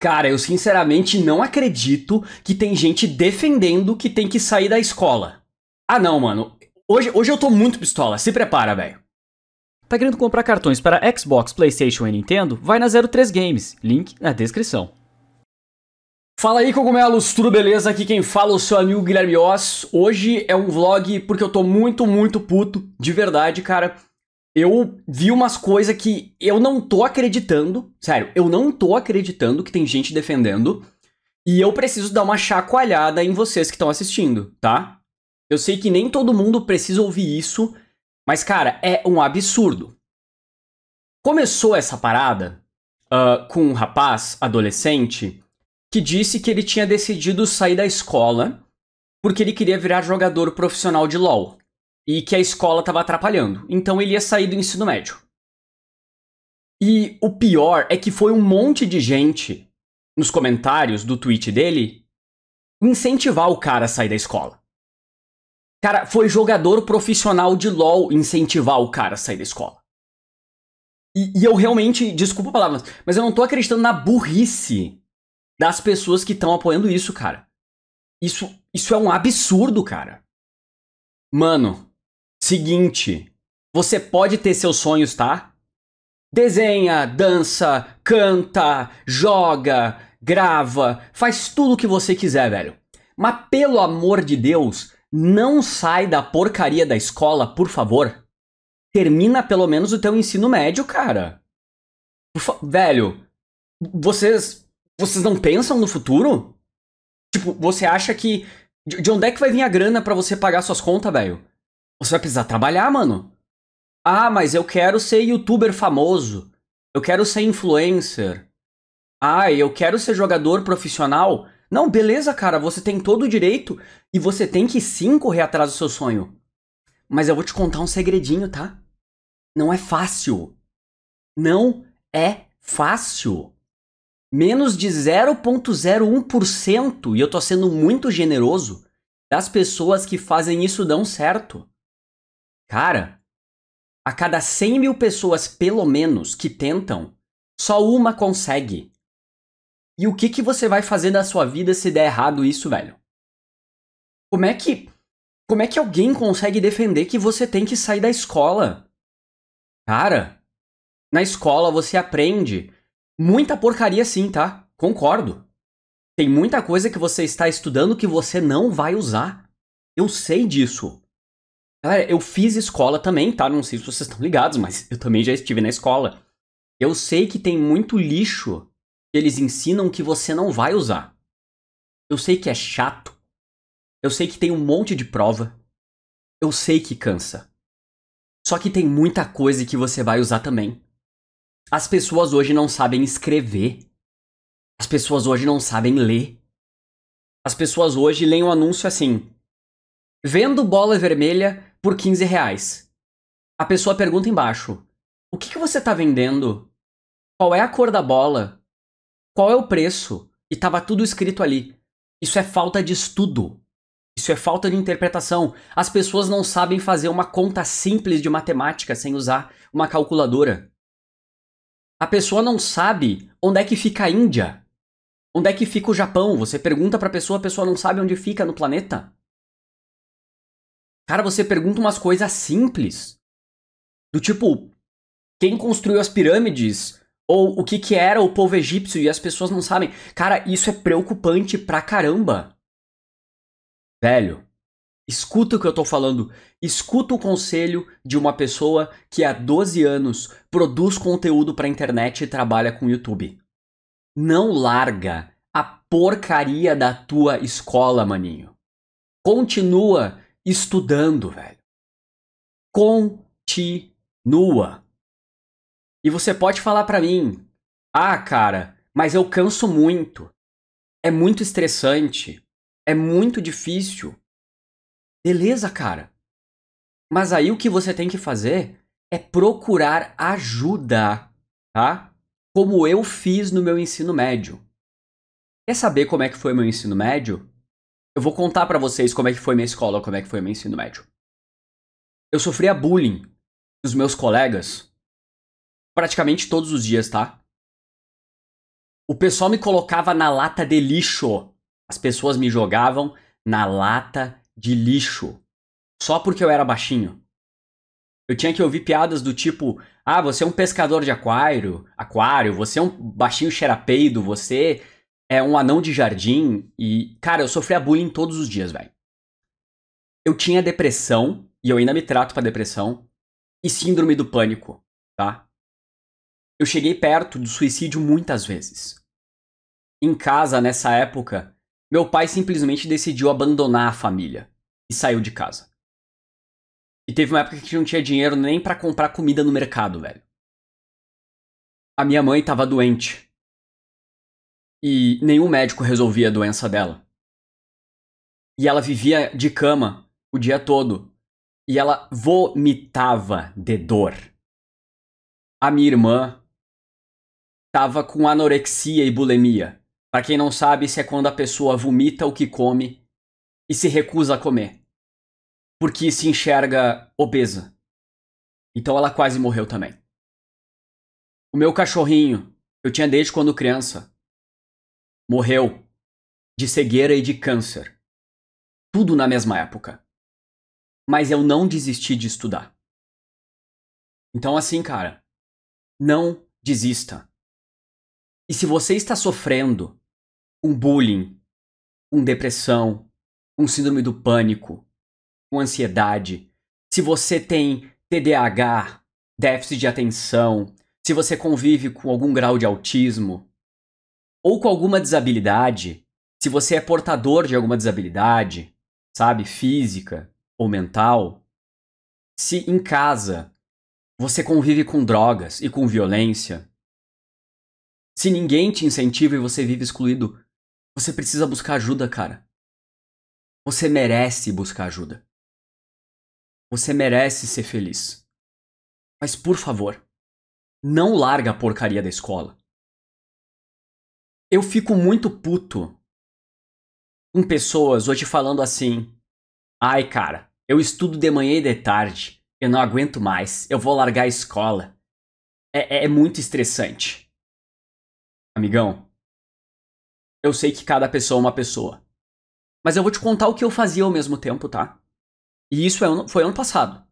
Cara, eu sinceramente não acredito que tem gente defendendo que tem que sair da escola. Ah, não, mano. Hoje, hoje eu tô muito pistola. Se prepara, velho. Tá querendo comprar cartões para Xbox, PlayStation e Nintendo? Vai na 03 Games. Link na descrição. Fala aí, cogumelos, tudo beleza? Aqui quem fala é o seu amigo Guilherme Oz. Hoje é um vlog porque eu tô muito, muito puto, de verdade, cara eu vi umas coisas que eu não tô acreditando, sério, eu não tô acreditando que tem gente defendendo. E eu preciso dar uma chacoalhada em vocês que estão assistindo, tá? Eu sei que nem todo mundo precisa ouvir isso, mas cara, é um absurdo. Começou essa parada uh, com um rapaz adolescente que disse que ele tinha decidido sair da escola porque ele queria virar jogador profissional de LoL e que a escola estava atrapalhando. Então ele ia sair do ensino médio. E o pior é que foi um monte de gente nos comentários do tweet dele incentivar o cara a sair da escola. Cara, foi jogador profissional de LoL incentivar o cara a sair da escola. E, e eu realmente, desculpa a palavra, mas eu não tô acreditando na burrice das pessoas que estão apoiando isso, cara. Isso, isso é um absurdo, cara. Mano, Seguinte, você pode ter seus sonhos, tá? Desenha, dança, canta, joga, grava, faz tudo o que você quiser, velho. Mas pelo amor de Deus, não sai da porcaria da escola, por favor. Termina pelo menos o teu ensino médio, cara. Velho, vocês vocês não pensam no futuro? Tipo, você acha que de onde é que vai vir a grana para você pagar suas contas, velho? Você vai precisar trabalhar, mano. Ah, mas eu quero ser youtuber famoso. Eu quero ser influencer. Ah, eu quero ser jogador profissional. Não, beleza, cara, você tem todo o direito e você tem que sim correr atrás do seu sonho. Mas eu vou te contar um segredinho, tá? Não é fácil. Não é fácil. Menos de 0,01%, e eu tô sendo muito generoso, das pessoas que fazem isso dão certo. Cara, a cada 100 mil pessoas, pelo menos, que tentam, só uma consegue. E o que, que você vai fazer da sua vida se der errado isso, velho? Como é que. Como é que alguém consegue defender que você tem que sair da escola? Cara, na escola você aprende muita porcaria sim, tá? Concordo. Tem muita coisa que você está estudando que você não vai usar. Eu sei disso. Galera, eu fiz escola também, tá? Não sei se vocês estão ligados, mas eu também já estive na escola. Eu sei que tem muito lixo que eles ensinam que você não vai usar. Eu sei que é chato. Eu sei que tem um monte de prova. Eu sei que cansa. Só que tem muita coisa que você vai usar também. As pessoas hoje não sabem escrever. As pessoas hoje não sabem ler. As pessoas hoje leem um anúncio assim: Vendo bola vermelha, por 15 reais. A pessoa pergunta embaixo: o que, que você está vendendo? Qual é a cor da bola? Qual é o preço? E tava tudo escrito ali. Isso é falta de estudo. Isso é falta de interpretação. As pessoas não sabem fazer uma conta simples de matemática sem usar uma calculadora. A pessoa não sabe onde é que fica a Índia. Onde é que fica o Japão? Você pergunta para a pessoa, a pessoa não sabe onde fica no planeta. Cara, você pergunta umas coisas simples. Do tipo, quem construiu as pirâmides? Ou o que, que era o povo egípcio e as pessoas não sabem. Cara, isso é preocupante pra caramba. Velho, escuta o que eu tô falando. Escuta o conselho de uma pessoa que há 12 anos produz conteúdo pra internet e trabalha com YouTube. Não larga a porcaria da tua escola, maninho. Continua estudando, velho. Continua. E você pode falar para mim: "Ah, cara, mas eu canso muito. É muito estressante, é muito difícil". Beleza, cara. Mas aí o que você tem que fazer é procurar ajuda, tá? Como eu fiz no meu ensino médio. Quer saber como é que foi meu ensino médio? Eu vou contar para vocês como é que foi minha escola, como é que foi meu ensino médio. Eu sofria bullying dos meus colegas praticamente todos os dias, tá? O pessoal me colocava na lata de lixo. As pessoas me jogavam na lata de lixo. Só porque eu era baixinho. Eu tinha que ouvir piadas do tipo: "Ah, você é um pescador de aquário, aquário, você é um baixinho xerapeido, você é um anão de jardim e, cara, eu sofria bullying todos os dias, velho. Eu tinha depressão, e eu ainda me trato para depressão, e síndrome do pânico, tá? Eu cheguei perto do suicídio muitas vezes. Em casa, nessa época, meu pai simplesmente decidiu abandonar a família e saiu de casa. E teve uma época que não tinha dinheiro nem para comprar comida no mercado, velho. A minha mãe tava doente e nenhum médico resolvia a doença dela. E ela vivia de cama o dia todo e ela vomitava de dor. A minha irmã estava com anorexia e bulimia. Para quem não sabe, isso é quando a pessoa vomita o que come e se recusa a comer, porque se enxerga obesa. Então ela quase morreu também. O meu cachorrinho, eu tinha desde quando criança, morreu de cegueira e de câncer. Tudo na mesma época. Mas eu não desisti de estudar. Então, assim, cara, não desista. E se você está sofrendo um bullying, um depressão, um síndrome do pânico, com ansiedade, se você tem TDAH, déficit de atenção, se você convive com algum grau de autismo, ou com alguma desabilidade, se você é portador de alguma desabilidade, sabe, física ou mental, se em casa você convive com drogas e com violência, se ninguém te incentiva e você vive excluído, você precisa buscar ajuda, cara. Você merece buscar ajuda. Você merece ser feliz. Mas por favor, não larga a porcaria da escola. Eu fico muito puto com pessoas hoje falando assim: ai, cara, eu estudo de manhã e de tarde, eu não aguento mais, eu vou largar a escola. É, é, é muito estressante. Amigão, eu sei que cada pessoa é uma pessoa. Mas eu vou te contar o que eu fazia ao mesmo tempo, tá? E isso é foi ano passado.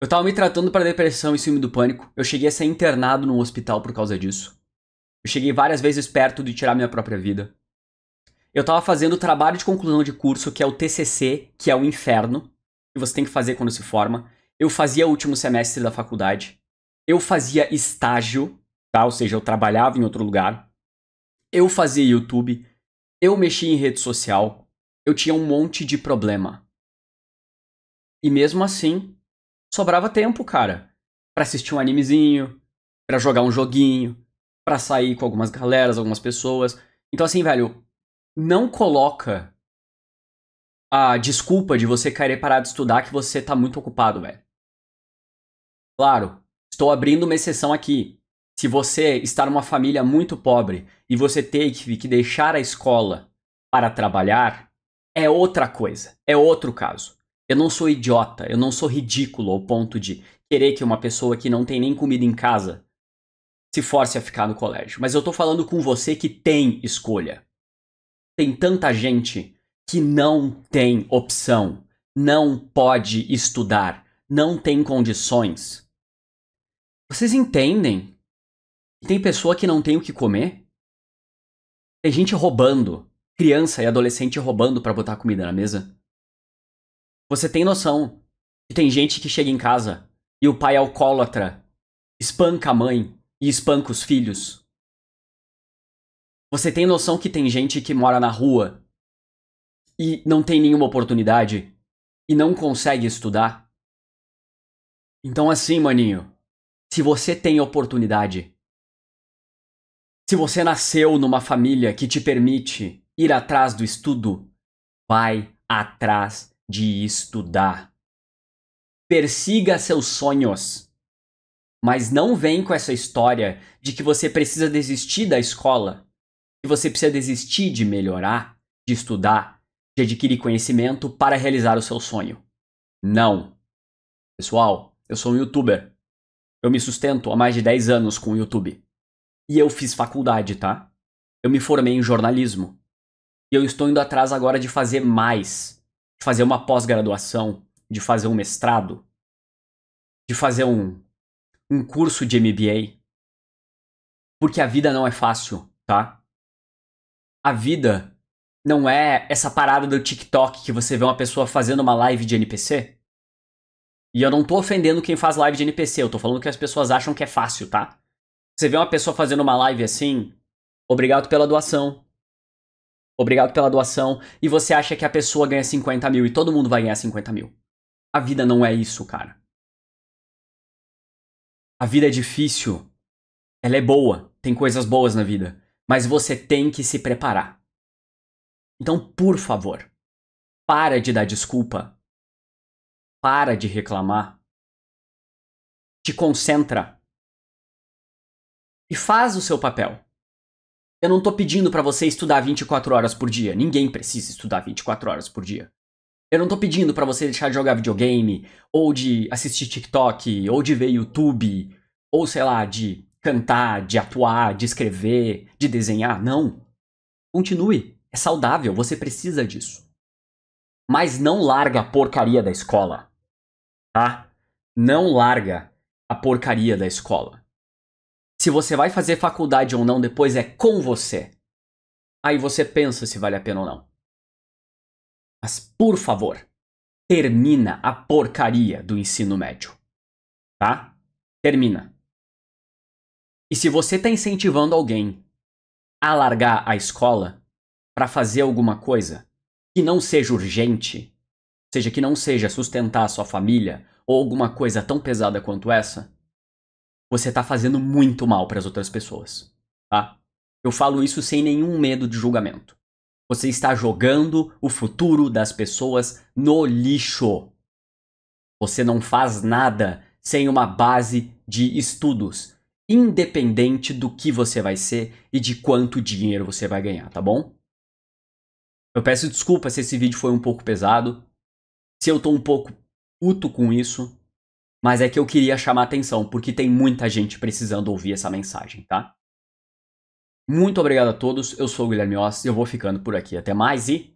Eu tava me tratando para depressão e síndrome do pânico. Eu cheguei a ser internado num hospital por causa disso. Eu cheguei várias vezes perto de tirar minha própria vida. Eu estava fazendo o trabalho de conclusão de curso, que é o TCC, que é o inferno, que você tem que fazer quando se forma. Eu fazia o último semestre da faculdade. Eu fazia estágio, tá? Ou seja, eu trabalhava em outro lugar. Eu fazia YouTube. Eu mexia em rede social. Eu tinha um monte de problema. E mesmo assim, sobrava tempo, cara, para assistir um animezinho, para jogar um joguinho, para sair com algumas galeras, algumas pessoas. Então, assim, velho, não coloca a desculpa de você querer parar de estudar que você tá muito ocupado, velho. Claro, estou abrindo uma exceção aqui. Se você está numa família muito pobre e você teve que deixar a escola para trabalhar, é outra coisa, é outro caso. Eu não sou idiota, eu não sou ridículo ao ponto de querer que uma pessoa que não tem nem comida em casa se force a ficar no colégio. Mas eu tô falando com você que tem escolha. Tem tanta gente que não tem opção, não pode estudar, não tem condições. Vocês entendem? Tem pessoa que não tem o que comer? Tem gente roubando, criança e adolescente roubando para botar comida na mesa? Você tem noção que tem gente que chega em casa e o pai é alcoólatra, espanca a mãe, e espanca os filhos. Você tem noção que tem gente que mora na rua e não tem nenhuma oportunidade e não consegue estudar? Então, assim, maninho, se você tem oportunidade, se você nasceu numa família que te permite ir atrás do estudo, vai atrás de estudar. Persiga seus sonhos. Mas não vem com essa história de que você precisa desistir da escola, que você precisa desistir de melhorar, de estudar, de adquirir conhecimento para realizar o seu sonho. Não. Pessoal, eu sou um youtuber. Eu me sustento há mais de 10 anos com o YouTube. E eu fiz faculdade, tá? Eu me formei em jornalismo. E eu estou indo atrás agora de fazer mais, de fazer uma pós-graduação, de fazer um mestrado, de fazer um um curso de MBA. Porque a vida não é fácil, tá? A vida não é essa parada do TikTok que você vê uma pessoa fazendo uma live de NPC. E eu não tô ofendendo quem faz live de NPC, eu tô falando que as pessoas acham que é fácil, tá? Você vê uma pessoa fazendo uma live assim, obrigado pela doação. Obrigado pela doação. E você acha que a pessoa ganha 50 mil e todo mundo vai ganhar 50 mil. A vida não é isso, cara. A vida é difícil. Ela é boa, tem coisas boas na vida, mas você tem que se preparar. Então, por favor, para de dar desculpa. Para de reclamar. Te concentra. E faz o seu papel. Eu não estou pedindo para você estudar 24 horas por dia. Ninguém precisa estudar 24 horas por dia. Eu não tô pedindo para você deixar de jogar videogame, ou de assistir TikTok, ou de ver YouTube, ou sei lá, de cantar, de atuar, de escrever, de desenhar. Não. Continue. É saudável, você precisa disso. Mas não larga a porcaria da escola. Tá? Não larga a porcaria da escola. Se você vai fazer faculdade ou não depois é com você. Aí você pensa se vale a pena ou não. Mas por favor, termina a porcaria do ensino médio. Tá? Termina. E se você está incentivando alguém a largar a escola para fazer alguma coisa que não seja urgente, seja que não seja sustentar a sua família ou alguma coisa tão pesada quanto essa, você está fazendo muito mal para as outras pessoas, tá? Eu falo isso sem nenhum medo de julgamento. Você está jogando o futuro das pessoas no lixo. Você não faz nada sem uma base de estudos, independente do que você vai ser e de quanto dinheiro você vai ganhar, tá bom? Eu peço desculpa se esse vídeo foi um pouco pesado, se eu tô um pouco puto com isso, mas é que eu queria chamar atenção porque tem muita gente precisando ouvir essa mensagem, tá? Muito obrigado a todos, eu sou o Guilherme Oss e eu vou ficando por aqui. Até mais e